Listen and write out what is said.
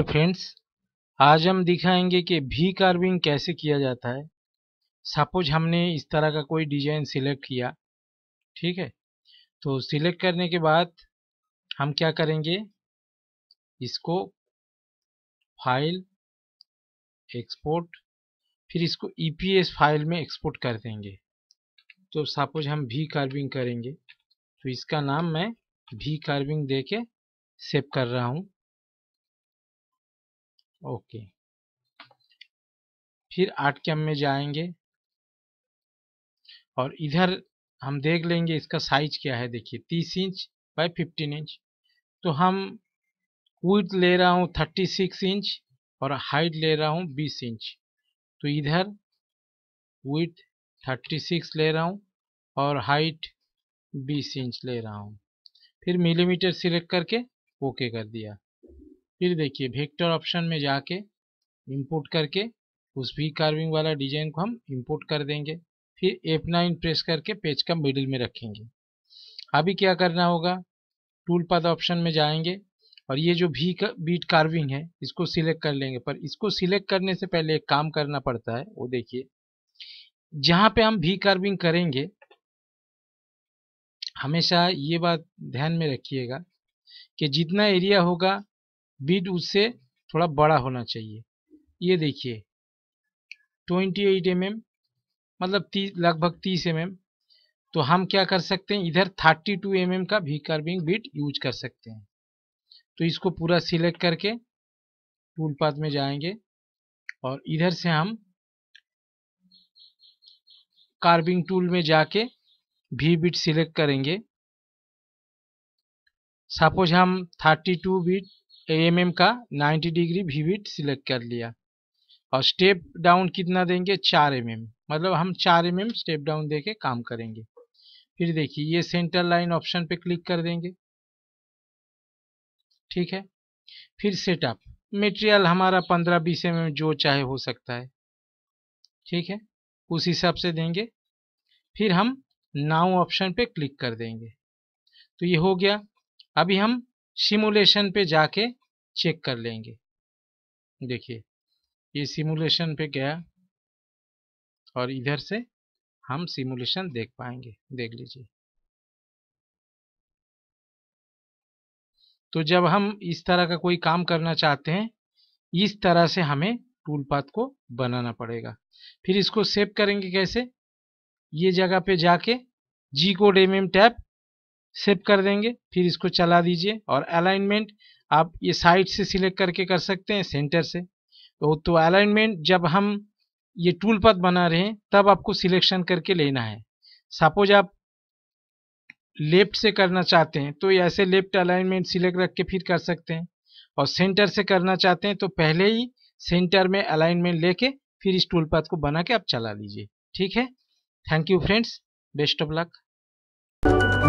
hi friends आज हम दिखाएंगे कि भी कार्विंग कैसे किया जाता है सपोज हमने इस तरह का कोई डिजाइन सिलेक्ट किया ठीक है तो सिलेक्ट करने के बाद हम क्या करेंगे इसको फाइल एक्सपोर्ट फिर इसको ई फाइल में एक्सपोर्ट कर देंगे तो सपोज हम भी कार्विंग करेंगे तो इसका नाम मैं भी कार्विंग दे के सेव कर रहा हूँ ओके फिर आठ के हम में जाएंगे और इधर हम देख लेंगे इसका साइज क्या है देखिए तीस इंच बाय फिफ्टीन इंच तो हम विथ ले रहा हूँ थर्टी सिक्स इंच और हाइट ले रहा हूँ बीस इंच तो इधर विथ थर्टी सिक्स ले रहा हूँ और हाइट बीस इंच ले रहा हूँ फिर मिलीमीटर सिलेक्ट करके ओके कर दिया फिर देखिए वेक्टर ऑप्शन में जाके इंपोर्ट करके उस वी कार्विंग वाला डिजाइन को हम इंपोर्ट कर देंगे फिर एफ नाइन प्रेस करके पेज का मिडिल में रखेंगे अभी क्या करना होगा टूल पाथ ऑप्शन में जाएंगे और ये जो भी का, बीट कार्विंग है इसको सिलेक्ट कर लेंगे पर इसको सिलेक्ट करने से पहले एक काम करना पड़ता है वो देखिए जहाँ पे हम भी कार्विंग करेंगे हमेशा ये बात ध्यान में रखिएगा कि जितना एरिया होगा बीट उससे थोड़ा बड़ा होना चाहिए ये देखिए 28 एट mm, मतलब तीस लगभग 30 एम mm, तो हम क्या कर सकते हैं इधर 32 टू mm का भी कर्विंग बीट यूज कर सकते हैं तो इसको पूरा सिलेक्ट करके टूल पाथ में जाएंगे और इधर से हम कार्बिंग टूल में जाके भी बीट सिलेक्ट करेंगे सपोज हम 32 बीट एम एम का 90 डिग्री वीविट सिलेक्ट कर लिया और स्टेप डाउन कितना देंगे चार एम एम मतलब हम चार एम एम स्टेप डाउन दे के काम करेंगे फिर देखिए ये सेंटर लाइन ऑप्शन पे क्लिक कर देंगे ठीक है फिर सेटअप मटेरियल हमारा पंद्रह बीस एम एम जो चाहे हो सकता है ठीक है उस हिसाब से देंगे फिर हम नाउ ऑप्शन पे क्लिक कर देंगे तो ये हो गया अभी हम सिमुलेशन पे जाके चेक कर लेंगे देखिए ये सिमुलेशन पे गया और इधर से हम सिमुलेशन देख पाएंगे देख लीजिए तो जब हम इस तरह का कोई काम करना चाहते हैं इस तरह से हमें टूल पाथ को बनाना पड़ेगा फिर इसको सेव करेंगे कैसे ये जगह पे जाके G code M M tap save कर देंगे फिर इसको चला दीजिए और अलाइनमेंट आप ये साइड से सिलेक्ट करके कर सकते हैं सेंटर से तो तो अलाइनमेंट जब हम ये टूल पद बना रहे हैं तब आपको सिलेक्शन करके लेना है सपोज आप लेफ्ट से करना चाहते हैं तो ऐसे लेफ्ट अलाइनमेंट सिलेक्ट रख के फिर कर सकते हैं और सेंटर से करना चाहते हैं तो पहले ही सेंटर में अलाइनमेंट लेके फिर इस टूल पद को बना के आप चला लीजिए ठीक है thank you friends best of luck